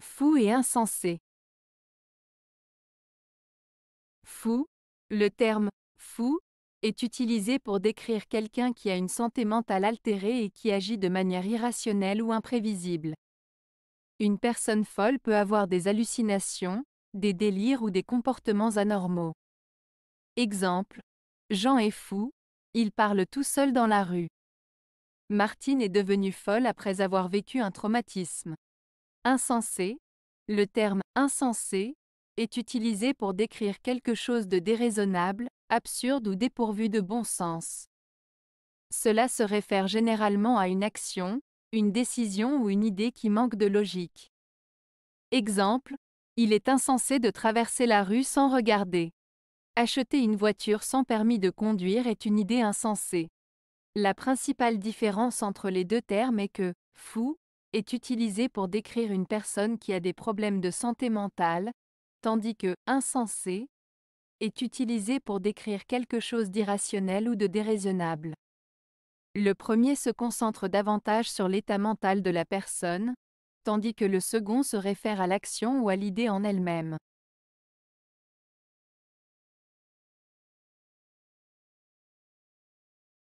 Fou et insensé. Fou. Le terme fou est utilisé pour décrire quelqu'un qui a une santé mentale altérée et qui agit de manière irrationnelle ou imprévisible. Une personne folle peut avoir des hallucinations, des délires ou des comportements anormaux. Exemple. Jean est fou, il parle tout seul dans la rue. Martine est devenue folle après avoir vécu un traumatisme. Insensé. Le terme insensé est utilisé pour décrire quelque chose de déraisonnable, absurde ou dépourvu de bon sens. Cela se réfère généralement à une action, une décision ou une idée qui manque de logique. Exemple, il est insensé de traverser la rue sans regarder. Acheter une voiture sans permis de conduire est une idée insensée. La principale différence entre les deux termes est que fou est utilisé pour décrire une personne qui a des problèmes de santé mentale, tandis que insensé est utilisé pour décrire quelque chose d'irrationnel ou de déraisonnable. Le premier se concentre davantage sur l'état mental de la personne, tandis que le second se réfère à l'action ou à l'idée en elle-même.